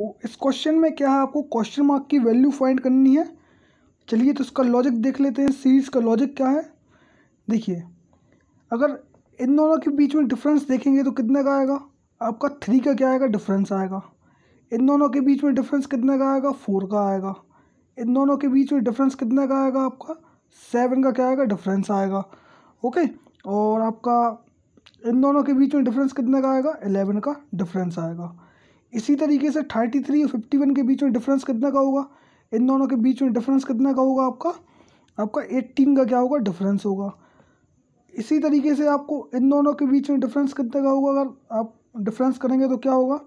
इस क्वेश्चन में क्या है आपको क्वेश्चन मार्क की वैल्यू फाइंड करनी है चलिए तो इसका लॉजिक देख लेते हैं सीरीज़ का लॉजिक क्या है देखिए अगर इन दोनों के बीच में डिफरेंस देखेंगे तो कितने का आएगा आपका थ्री का क्या आएगा डिफरेंस आएगा इन दोनों के बीच में डिफरेंस कितने का आएगा फोर का आएगा इन दोनों के बीच में डिफरेंस कितने का आएगा आपका सेवन का क्या आएगा डिफरेंस आएगा ओके और आपका इन दोनों के बीच में डिफरेंस कितने का आएगा एलेवन का डिफरेंस आएगा इसी तरीके से थर्टी थ्री और फिफ्टी वन के बीच में डिफरेंस कितना का होगा इन दोनों के बीच में डिफरेंस कितना का होगा आपका आपका एट्टीन का क्या होगा डिफरेंस होगा इसी तरीके से आपको इन दोनों के बीच में डिफरेंस कितने का होगा अगर आप डिफरेंस करेंगे तो क्या होगा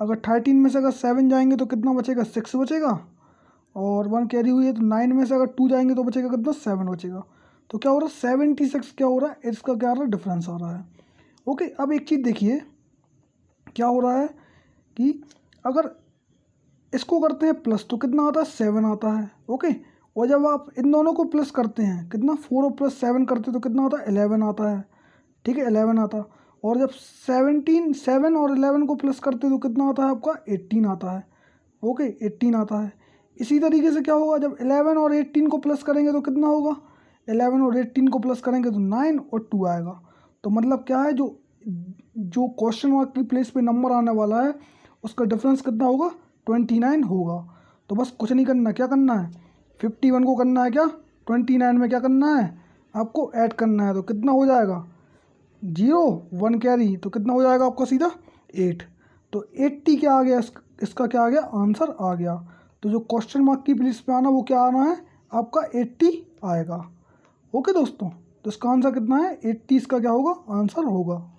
अगर थर्टीन में से अगर सेवन जाएंगे तो कितना बचेगा सिक्स बचेगा और वन कैरी हुई है तो नाइन में से अगर टू जाएंगे तो बचेगा कितना सेवन बचेगा तो क्या हो रहा है सेवेंटी सिक्स क्या हो रहा है इसका क्या हो रहा है डिफरेंस आ रहा है ओके अब एक चीज़ देखिए क्या हो रहा है कि अगर इसको करते हैं प्लस तो कितना आता है सेवन आता है ओके और जब आप इन दोनों को प्लस करते हैं कितना फोर और प्लस सेवन करते तो कितना होता है एलेवन आता है ठीक है एलेवन आता और जब सेवनटीन सेवन और एलेवन को प्लस करते तो कितना आता है आपका एट्टीन आता है ओके एट्टीन आता है इसी तरीके से क्या होगा जब एलेवन और एट्टीन को प्लस करेंगे तो कितना होगा एलेवन और एट्टीन को प्लस करेंगे तो नाइन और टू आएगा तो मतलब क्या है जो जो क्वेश्चन मार्क की प्लेस पर नंबर आने वाला है उसका डिफरेंस कितना होगा ट्वेंटी नाइन होगा तो बस कुछ नहीं करना क्या करना है फिफ्टी वन को करना है क्या ट्वेंटी नाइन में क्या करना है आपको ऐड करना है तो कितना हो जाएगा जीरो वन कैरी तो कितना हो जाएगा आपका सीधा एट तो एट्टी क्या आ गया इसका क्या आ गया आंसर आ गया तो जो क्वेश्चन मार्क की प्लेस पर आना वो क्या आना है आपका एट्टी आएगा ओके दोस्तों तो इसका आंसर कितना है एट्टी इसका क्या होगा आंसर होगा